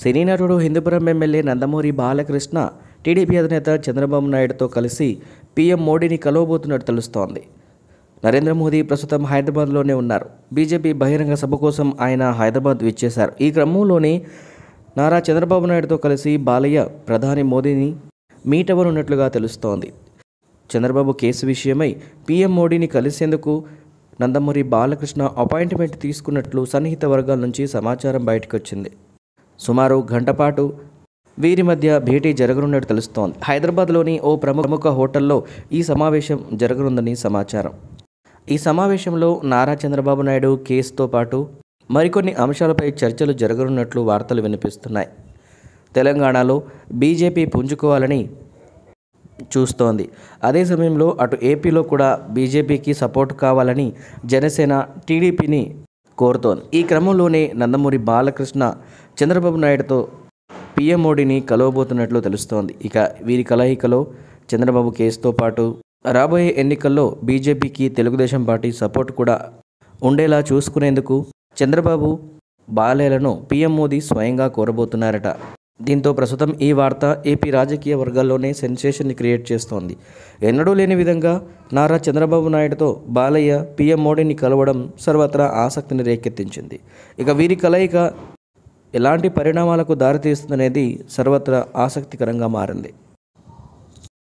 సినీ నటుడు Hindupuram MLA Nandamuri Balakrishna TDP అధినేత చంద్రబాబు నాయుడుతో కలిసి పీఎం మోడీని కలవబోతున్నట్టు తెలుస్తోంది నరేంద్ర మోదీ ప్రస్తుతం హైదరాబాద్లోనే ఉన్నారు బీజేపీ బహిరంగ సభ కోసం ఆయన హైదరాబాద్ విచ్చేశారు ఈ క్రమంలోనే నారా చంద్రబాబు నాయుడుతో కలిసి బాలయ్య ప్రధాని మోదీని మీట్ అవ్వనున్నట్లుగా తెలుస్తోంది చంద్రబాబు కేసు విషయమై పీఎం మోడీని కలిసేందుకు నందమూరి బాలకృష్ణ అపాయింట్మెంట్ తీసుకున్నట్లు సన్నిహిత వర్గాల నుంచి సమాచారం బయటకు వచ్చింది సుమారు గంటపాటు వీరి మధ్య భేటీ జరగనున్నట్టు తెలుస్తోంది హైదరాబాద్లోని ఓ ప్రముఖ హోటల్లో ఈ సమావేశం జరగనుందని సమాచారం ఈ సమావేశంలో నారా చంద్రబాబు నాయుడు కేసుతో పాటు మరికొన్ని అంశాలపై చర్చలు జరగనున్నట్లు వార్తలు వినిపిస్తున్నాయి తెలంగాణలో బీజేపీ పుంజుకోవాలని చూస్తోంది అదే సమయంలో అటు ఏపీలో కూడా బీజేపీకి సపోర్ట్ కావాలని జనసేన టీడీపీని కోరుతోంది ఈ క్రమంలోనే నందమూరి బాలకృష్ణ చంద్రబాబు నాయుడుతో పిఎం మోడీని కలవబోతున్నట్లు తెలుస్తోంది ఇక వీరి కలయికలో చంద్రబాబు కేసుతో పాటు రాబోయే ఎన్నికల్లో బీజేపీకి తెలుగుదేశం పార్టీ సపోర్ట్ కూడా ఉండేలా చూసుకునేందుకు చంద్రబాబు బాలేలను పీఎం మోదీ స్వయంగా కోరబోతున్నారట దీంతో ప్రస్తుతం ఈ వార్త ఏపీ రాజకీయ వర్గాల్లోనే సెన్సేషన్ని క్రియేట్ చేస్తోంది ఎన్నడూ లేని విధంగా నారా చంద్రబాబు నాయుడుతో బాలయ్య పిఎం మోడీని కలవడం సర్వత్రా ఆసక్తిని రేకెత్తించింది ఇక వీరి కలయిక ఎలాంటి పరిణామాలకు దారితీస్తుందనేది సర్వత్రా ఆసక్తికరంగా మారింది